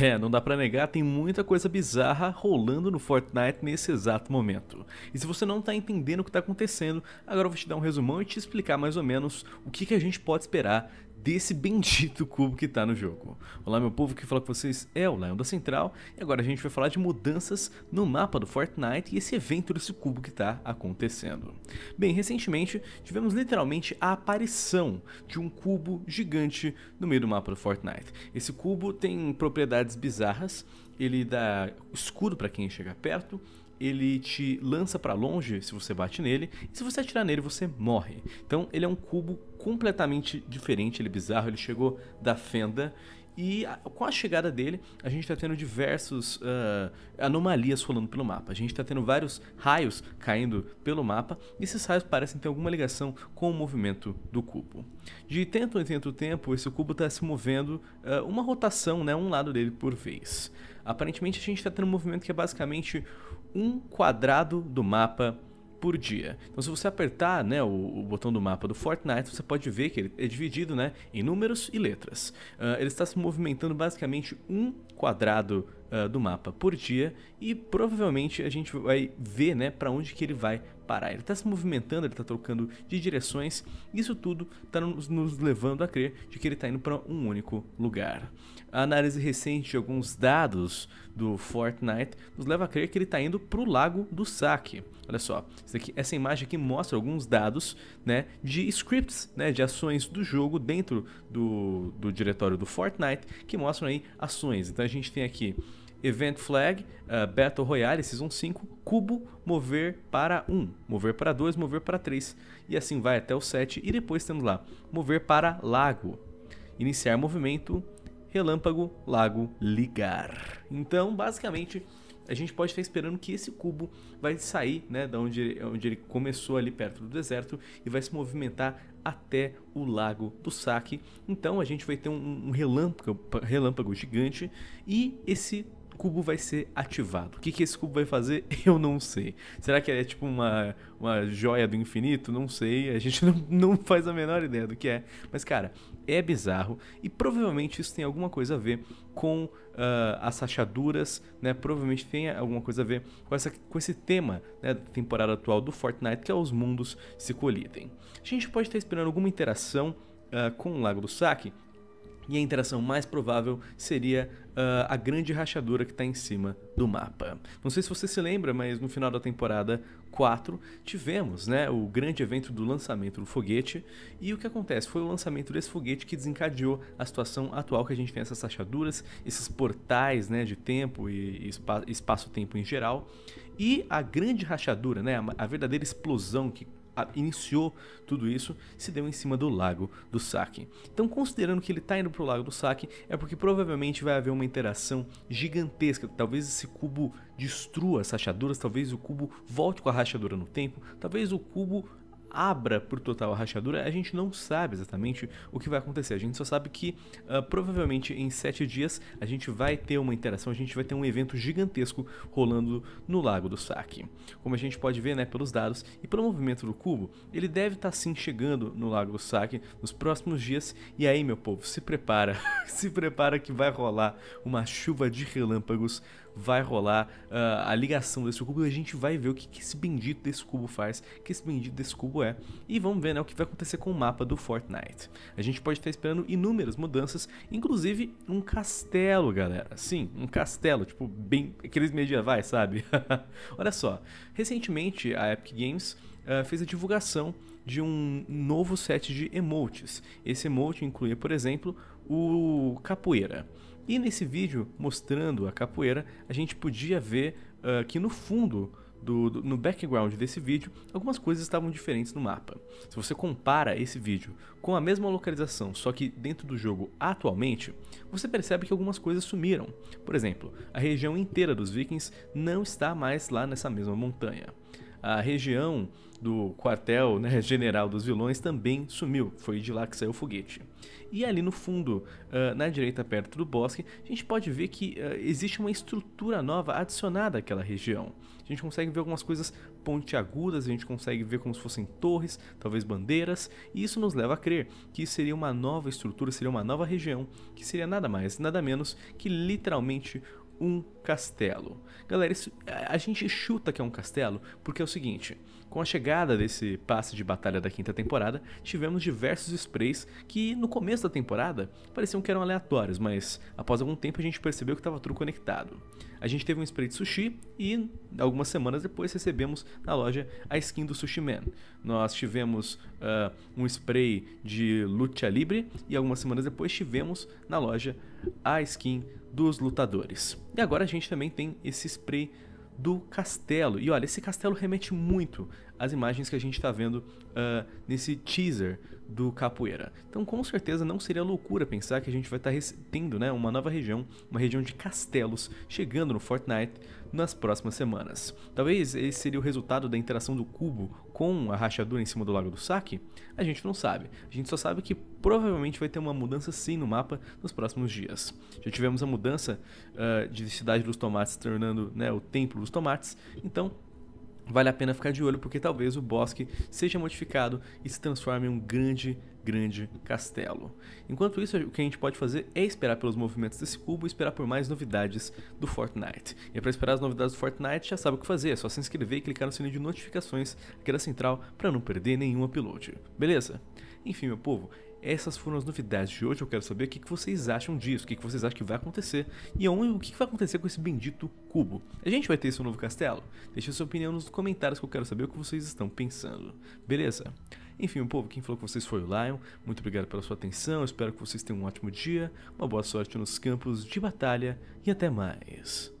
É, não dá pra negar, tem muita coisa bizarra rolando no Fortnite nesse exato momento. E se você não tá entendendo o que tá acontecendo, agora eu vou te dar um resumão e te explicar mais ou menos o que, que a gente pode esperar desse bendito cubo que está no jogo. Olá meu povo, que fala com vocês é o Lion da Central e agora a gente vai falar de mudanças no mapa do Fortnite e esse evento desse cubo que está acontecendo. Bem, recentemente tivemos literalmente a aparição de um cubo gigante no meio do mapa do Fortnite. Esse cubo tem propriedades bizarras, ele dá escuro para quem chega perto, ele te lança para longe se você bate nele, e se você atirar nele você morre. Então ele é um cubo completamente diferente, ele é bizarro, ele chegou da Fenda e com a chegada dele, a gente está tendo diversas uh, ah, anomalias rolando pelo mapa. A gente está tendo vários raios caindo pelo mapa, e esses raios parecem ter alguma ligação com o movimento do cubo. De tanto em tanto tempo, esse cubo está se movendo uh, uma rotação, né, um lado dele por vez. Aparentemente, a gente está tendo um movimento que é basicamente um quadrado do mapa por dia. Então se você apertar né, o, o, botão do mapa do Fortnite, você pode ver que ele é dividido né, em números e letras. Uh, ele está se movimentando basicamente um quadrado uh, do mapa por dia e provavelmente a gente vai ver né, para onde que ele vai parar. Ele está se movimentando, ele está trocando de direções. Isso tudo está nos, nos levando a crer de que ele está indo para um único lugar. A análise recente de alguns dados do Fortnite nos leva a crer que ele está indo para o Lago do Saque. Olha só, aqui, essa imagem aqui mostra alguns dados né, de scripts, né, de ações do jogo dentro do, do diretório do Fortnite, que mostram aí ações. Então a gente tem aqui Event Flag, uh, Battle Royale, Season 5, Cubo, Mover para 1, Mover para 2, Mover para 3, e assim vai até o 7, e depois temos lá, Mover para Lago, Iniciar Movimento, Relâmpago, Lago, Ligar. Então, basicamente, a gente pode estar esperando que esse cubo vai sair né, da onde ele, onde ele começou ali perto do deserto e vai se movimentar até o lago do saque. Então a gente vai ter um, um relâmpago, relâmpago gigante e esse cubo vai ser ativado. O que, que esse cubo vai fazer? Eu não sei. Será que é tipo uma, uma joia do infinito? Não sei. A gente não, não faz a menor ideia do que é. Mas, cara, é bizarro. E provavelmente isso tem alguma coisa a ver com uh, as rachaduras, né? Provavelmente tem alguma coisa a ver com, essa, com esse tema né, da temporada atual do Fortnite, que é os mundos se colidem. A gente pode estar esperando alguma interação uh, com o Lago do Saque e a interação mais provável seria uh, a grande rachadura que está em cima do mapa. Não sei se você se lembra, mas no final da temporada 4 tivemos né, o grande evento do lançamento do foguete. E o que acontece? Foi o lançamento desse foguete que desencadeou a situação atual que a gente tem essas rachaduras, esses portais né, de tempo e espaço-tempo em geral. E a grande rachadura, né, a verdadeira explosão que iniciou tudo isso se deu em cima do Lago do Saque. Então, considerando que ele está indo para o Lago do Saque, é porque provavelmente vai haver uma interação gigantesca. Talvez esse cubo destrua as rachaduras, talvez o cubo volte com a rachadura no tempo, talvez o cubo abra por total a rachadura, a gente não sabe exatamente o que vai acontecer. A gente só sabe que uh, provavelmente em sete dias a gente vai ter uma interação, a gente vai ter um evento gigantesco rolando no Lago do Saque. Como a gente pode ver né, pelos dados e pelo movimento do cubo, ele deve estar tá, sim chegando no Lago do Saque nos próximos dias. E aí, meu povo, se prepara, se prepara que vai rolar uma chuva de relâmpagos vai rolar uh, a ligação desse cubo e a gente vai ver o que, que esse bendito desse cubo faz, o que esse bendito desse cubo é. E vamos ver né, o que vai acontecer com o mapa do Fortnite. A gente pode estar esperando inúmeras mudanças, inclusive um castelo, galera. Sim, um castelo, tipo, bem aqueles medievais, sabe? Olha só, recentemente a Epic Games uh, fez a divulgação de um novo set de emotes. Esse emote incluía, por exemplo, o capoeira. E nesse vídeo mostrando a capoeira, a gente podia ver uh, que no fundo do, do, no background desse vídeo, algumas coisas estavam diferentes no mapa. Se você compara esse vídeo com a mesma localização, só que dentro do jogo atualmente, você percebe que algumas coisas sumiram. Por exemplo, a região inteira dos vikings não está mais lá nessa mesma montanha a região do quartel né, general dos vilões também sumiu. Foi de lá que saiu o foguete. E ali no fundo, uh, na direita, perto do bosque, a gente pode ver que uh, existe uma estrutura nova adicionada àquela região. A gente consegue ver algumas coisas pontiagudas, a gente consegue ver como se fossem torres, talvez bandeiras, e isso nos leva a crer que seria uma nova estrutura, seria uma nova região, que seria nada mais, nada menos que literalmente um castelo. Galera, isso, a, gente chuta que é um castelo porque é o seguinte: com a chegada desse passe de batalha da quinta temporada, tivemos diversos sprays que no começo da temporada pareciam que eram aleatórios, mas após algum tempo a gente percebeu que estava tudo conectado. A gente teve um spray de sushi e algumas semanas depois recebemos na loja a skin do Sushi Man. Nós tivemos uh, um spray de lucha libre e algumas semanas depois tivemos na loja a skin dos lutadores. E agora a gente também tem esse spray do castelo. E olha, esse castelo remete muito às imagens que a gente está vendo uh, nesse teaser do capoeira. Então, com certeza, não seria loucura pensar que a gente vai tá estar tendo né, uma nova região, uma região de castelos, chegando no Fortnite nas próximas semanas. Talvez esse seria o resultado da interação do cubo com a rachadura em cima do Lago do Saque? A gente não sabe. A gente só sabe que provavelmente vai ter uma mudança sim no mapa nos próximos dias. Já tivemos a mudança uh, de Cidade dos Tomates tornando né, o Templo dos Tomates, então vale a pena ficar de olho porque talvez o bosque seja modificado e se transforme em um grande, grande castelo. Enquanto isso, o que a gente pode fazer é esperar pelos movimentos desse cubo e esperar por mais novidades do Fortnite. E para esperar as novidades do Fortnite, já sabe o que fazer, é só se inscrever e clicar no sininho de notificações aqui da central para não perder nenhum upload. Beleza? Enfim, meu povo, essas foram as novidades de hoje. Eu quero saber o que vocês acham disso, o que vocês acham que vai acontecer e o que vai acontecer com esse bendito cubo. A gente vai ter esse novo castelo? Deixa sua opinião nos comentários que eu quero saber o que vocês estão pensando. Beleza? Enfim, o povo, quem falou com vocês foi o Lion. Muito obrigado pela sua atenção. Espero que vocês tenham um ótimo dia, uma boa sorte nos campos de batalha e até mais.